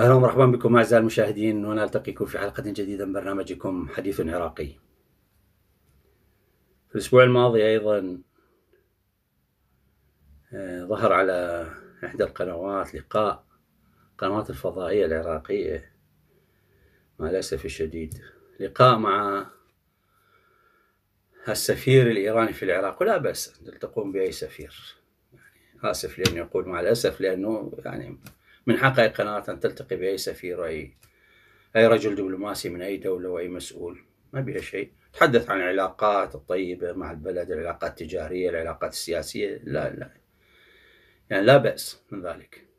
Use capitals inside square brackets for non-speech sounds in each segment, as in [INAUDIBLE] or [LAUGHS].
اهلا ومرحبا بكم اعزائي المشاهدين ونلتقيكم في حلقه جديده من برنامجكم حديث عراقي. في الاسبوع الماضي ايضا آه، ظهر على احدى القنوات لقاء القنوات الفضائية العراقية مع الأسف الشديد لقاء مع السفير الإيراني في العراق ولا بأس تقوم بأي سفير يعني آسف لأن يقول مع الأسف لأنه يعني من حق أي قناة أن تلتقي بأي سفير أي أي رجل دبلوماسي من أي دولة وأي مسؤول ما بها شيء تحدث عن العلاقات الطيبة مع البلد العلاقات التجارية العلاقات السياسية لا لا يعني لا بأس من ذلك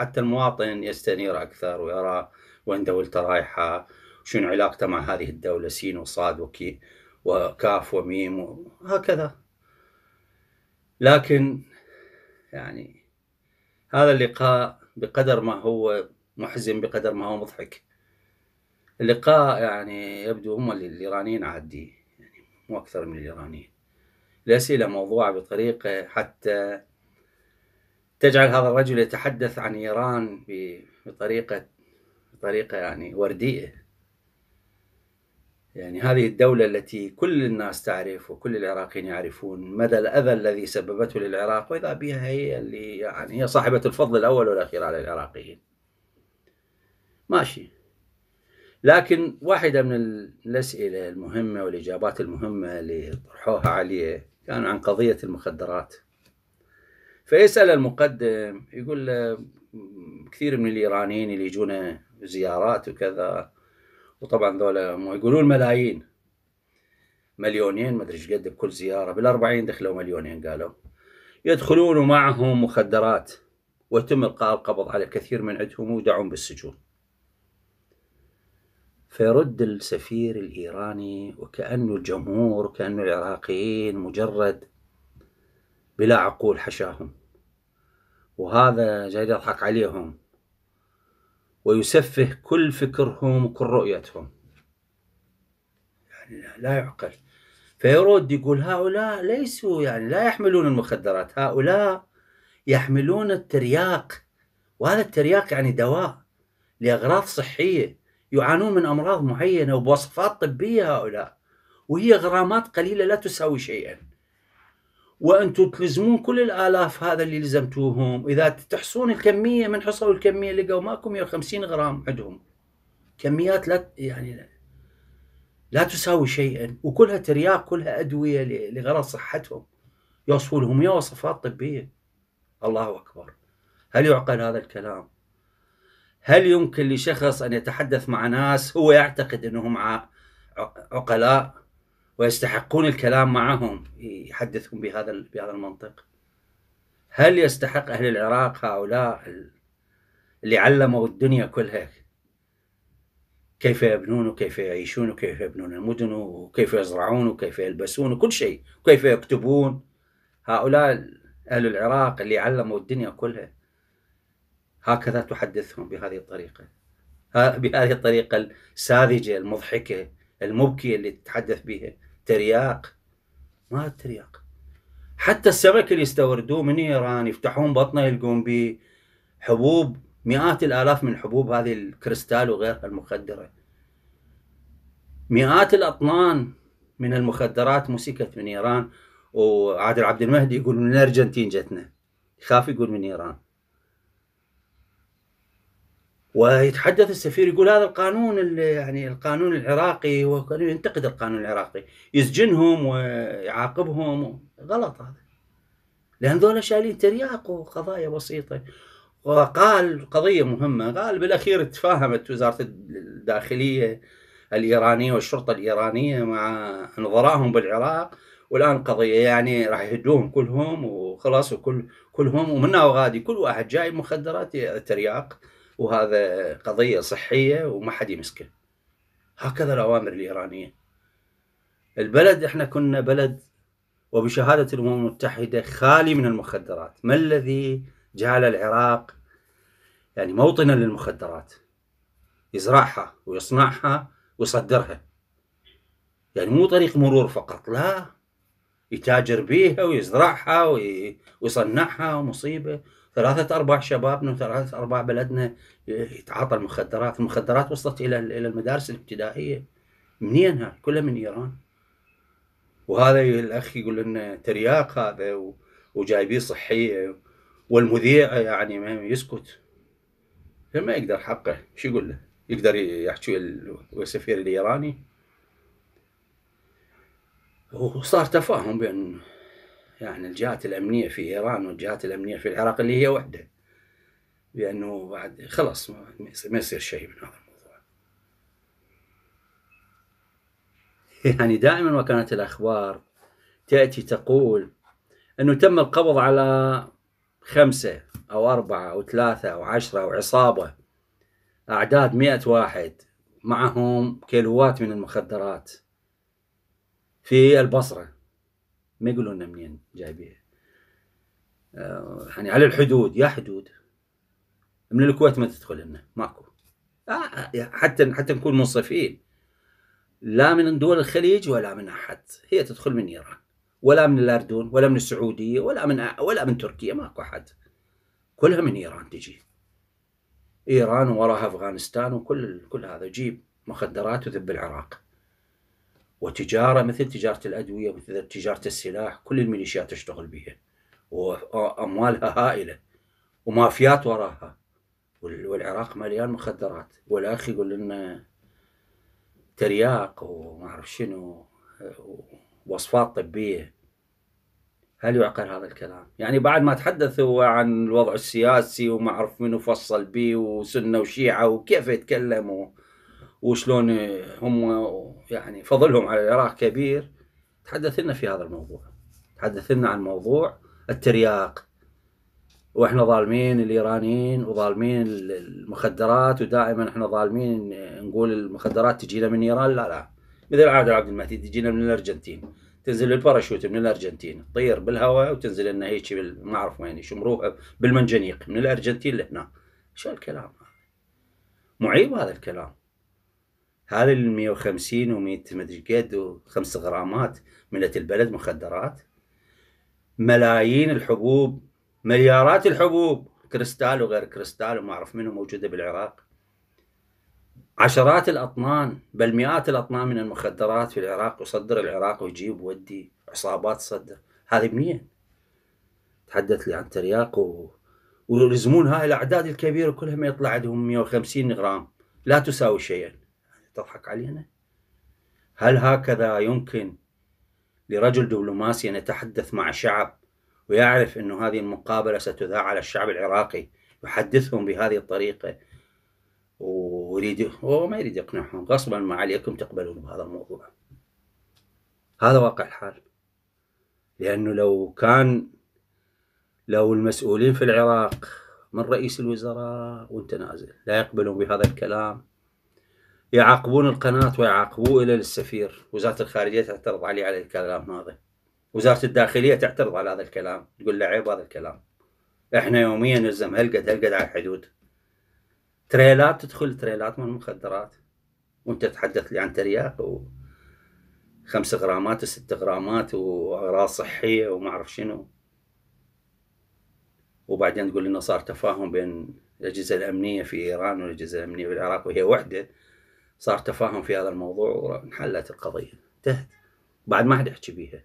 حتى المواطن يستنير أكثر ويرى وين دولته رايحة شنو علاقته مع هذه الدولة سين وصاد وكي وكاف وميم وهكذا لكن يعني هذا اللقاء بقدر ما هو محزن بقدر ما هو مضحك اللقاء يعني يبدو هم الإيرانيين عادي يعني مو أكثر من الإيرانيين الأسئلة موضوعة بطريقة حتى تجعل هذا الرجل يتحدث عن إيران بطريقة بطريقة يعني ورديه يعني هذه الدولة التي كل الناس تعرف وكل العراقيين يعرفون مدى الأذى الذي سببته للعراق وإذا بها هي اللي يعني هي صاحبة الفضل الأول والأخير على العراقيين ماشي لكن واحدة من الأسئلة المهمة والإجابات المهمة اللي طرحوها عليه كان عن قضية المخدرات فيسال المقدم يقول له كثير من الايرانيين اللي يجونا زيارات وكذا وطبعا ذولا يقولون ملايين مليونين ما ادري ايش قد بكل زياره بالأربعين دخلوا مليونين قالوا يدخلون ومعهم مخدرات ويتم القاء القبض على كثير من عندهم ويودعون بالسجون فيرد السفير الايراني وكانه الجمهور كانه العراقيين مجرد بلا عقول حشاهم وهذا جاي يضحك عليهم ويسفه كل فكرهم وكل رؤيتهم يعني لا يعقل فيرد يقول هؤلاء ليسوا يعني لا يحملون المخدرات هؤلاء يحملون الترياق وهذا الترياق يعني دواء لأغراض صحية يعانون من أمراض معينة وبوصفات طبية هؤلاء وهي غرامات قليلة لا تساوي شيئا وانتم تلزمون كل الالاف هذا اللي لزمتوهم اذا تحصون الكميه من حصلوا الكميه لقوا ماكم 150 غرام عندهم كميات لا يعني لا تساوي شيئا وكلها ترياق كلها ادويه لغرض صحتهم يوصفوا لهم يا وصفات طبيه الله اكبر هل يعقل هذا الكلام؟ هل يمكن لشخص ان يتحدث مع ناس هو يعتقد انهم عقلاء ويستحقون الكلام معهم يحدثهم بهذا بهذا المنطق هل يستحق أهل العراق هؤلاء اللي علموا الدنيا كلها كيف يبنون وكيف يعيشون وكيف يبنون المدن وكيف يزرعون وكيف يلبسون وكل شيء وكيف يكتبون هؤلاء أهل العراق اللي علموا الدنيا كلها هكذا تحدثهم بهذه الطريقة بهذه الطريقة الساذجة المضحكة المبكية اللي تتحدث بها ترياق ما الترياق حتى السمك اللي يستوردوه من ايران يفتحون بطنه يلقون به حبوب مئات الالاف من حبوب هذه الكريستال وغيرها المخدره مئات الاطنان من المخدرات مسكت من ايران وعادل عبد المهدي يقول من الارجنتين جتنا يخاف يقول من ايران ويتحدث السفير يقول هذا القانون اللي يعني القانون العراقي وكان ينتقد القانون العراقي يسجنهم ويعاقبهم غلط هذا لان ذولا شايلين ترياق وقضايا بسيطه وقال قضيه مهمه قال بالاخير تفاهمت وزاره الداخليه الايرانيه والشرطه الايرانيه مع نظرائهم بالعراق والان قضيه يعني راح يهدوهم كلهم وخلاص وكل كلهم ومنها وغادي كل واحد جاي مخدرات ترياق وهذا قضية صحية وما حد يمسكه هكذا الأوامر الإيرانية البلد احنا كنا بلد وبشهادة الأمم المتحدة خالي من المخدرات ما الذي جعل العراق يعني موطنا للمخدرات يزرعها ويصنعها ويصدرها يعني مو طريق مرور فقط لا يتاجر بيها ويزرعها ويصنعها مصيبة ثلاثة أرباع شبابنا وثلاثة أرباع بلدنا يتعاطى المخدرات المخدرات وصلت إلى إلى المدارس الابتدائية منين هاي كلها من إيران وهذا الأخ يقول لنا ترياق هذا وجايبيه صحية والمذيع يعني ما يسكت ما يقدر حقه شو يقول له يقدر يحكي السفير الإيراني وصار تفاهم بين يعني الجهات الأمنية في إيران والجهات الأمنية في العراق اللي هي وحدة بأنه بعد خلاص ما يصير شيء من هذا الموضوع [LAUGHS] يعني دائما وكانت الأخبار تأتي تقول أنه تم القبض على خمسة أو أربعة أو ثلاثة أو عشرة أو عصابة أعداد مئة واحد معهم كيلوات من المخدرات في البصره ما يقولون لنا منين جايبيها آه، يعني على الحدود يا حدود من الكويت ما تدخل لنا ماكو آه، آه، حتى حتى نكون منصفين لا من دول الخليج ولا من احد هي تدخل من ايران ولا من الاردن ولا من السعوديه ولا من ولا من تركيا ماكو احد كلها من ايران تجي ايران وراها افغانستان وكل كل هذا جيب مخدرات وذب العراق وتجارة مثل تجارة الأدوية مثل تجارة السلاح كل الميليشيات تشتغل بها وأموالها هائلة ومافيات وراها والعراق مليان مخدرات والأخ يقول لنا ترياق وما أعرف شنو وصفات طبية هل يعقل هذا الكلام؟ يعني بعد ما تحدثوا عن الوضع السياسي وما أعرف منو فصل به وسنة وشيعة وكيف يتكلموا وشلون هم يعني فضلهم على العراق كبير تحدث لنا في هذا الموضوع تحدث لنا عن موضوع الترياق واحنا ظالمين الايرانيين وظالمين المخدرات ودائما احنا ظالمين نقول المخدرات تجينا من ايران لا لا مثل عادل عبد المهدي تجينا من الارجنتين تنزل الباراشوت من الارجنتين تطير بالهواء وتنزل لنا هيك ما اعرف وين يشمروها بالمنجنيق من الارجنتين لهنا شو الكلام هذا؟ معيب هذا الكلام هل ال 150 و100 مدري قد و5 غرامات ملت البلد مخدرات ملايين الحبوب مليارات الحبوب كريستال وغير كريستال وما اعرف منه موجوده بالعراق عشرات الاطنان بل مئات الاطنان من المخدرات في العراق وصدر العراق ويجيب ودي عصابات تصدر هذه منين؟ تحدث لي عن ترياق و... ويلزمون هاي الاعداد الكبيره كلها ما يطلع عندهم 150 غرام لا تساوي شيئا تضحك علينا هل هكذا يمكن لرجل دبلوماسي أن يتحدث مع شعب ويعرف انه هذه المقابلة ستذاع على الشعب العراقي يحدثهم بهذه الطريقة ويريد وما يريد يقنعهم غصبا ما عليكم تقبلون بهذا الموضوع هذا واقع الحال لأنه لو كان لو المسؤولين في العراق من رئيس الوزراء وانت نازل لا يقبلون بهذا الكلام يعاقبون القناة ويعاقبوه إلى السفير وزارة الخارجية تعترض عليه على الكلام هذا وزارة الداخلية تعترض على هذا الكلام تقول له عيب هذا الكلام احنا يوميا نلزم هلقد هلقد على الحدود تريلات تدخل تريلات من المخدرات وانت تتحدث لي عن ترياق و خمس غرامات وست غرامات واغراض صحيه وما اعرف شنو وبعدين تقول لنا صار تفاهم بين الاجهزه الامنيه في ايران والاجهزه الامنيه في العراق وهي وحده صار تفاهم في هذا الموضوع وانحلت القضيه انتهت بعد ما حد يحكي بيها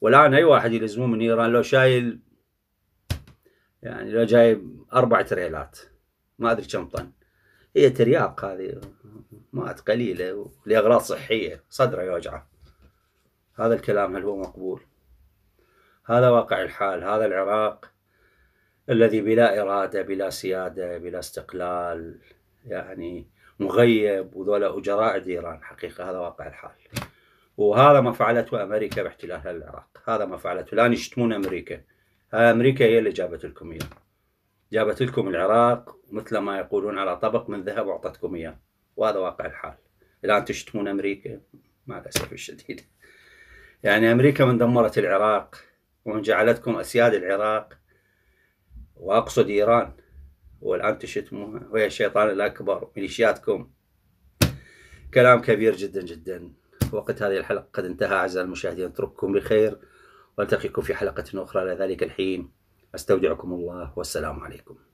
والان اي واحد يلزموه من ايران لو شايل يعني لو جايب اربع تريلات ما ادري كم طن هي ترياق هذه مواد قليله لاغراض صحيه صدره يوجعه هذا الكلام هل هو مقبول؟ هذا واقع الحال هذا العراق الذي بلا اراده بلا سياده بلا استقلال يعني مغيب وذولا أجراء ديران حقيقة هذا واقع الحال وهذا ما فعلته أمريكا باحتلالها للعراق هذا ما فعلته الان يشتمون أمريكا أمريكا هي اللي جابت لكم إياه جابت لكم العراق مثل ما يقولون على طبق من ذهب وأعطتكم إياه وهذا واقع الحال الآن تشتمون أمريكا مع الأسف الشديد يعني أمريكا من دمرت العراق ومن جعلتكم أسياد العراق وأقصد إيران والآن تشتموها ويا الشيطان الأكبر ميليشياتكم كلام كبير جدا جدا وقت هذه الحلقة قد انتهى أعزائي المشاهدين أترككم بخير وألتقيكم في حلقة أخرى لذلك الحين أستودعكم الله والسلام عليكم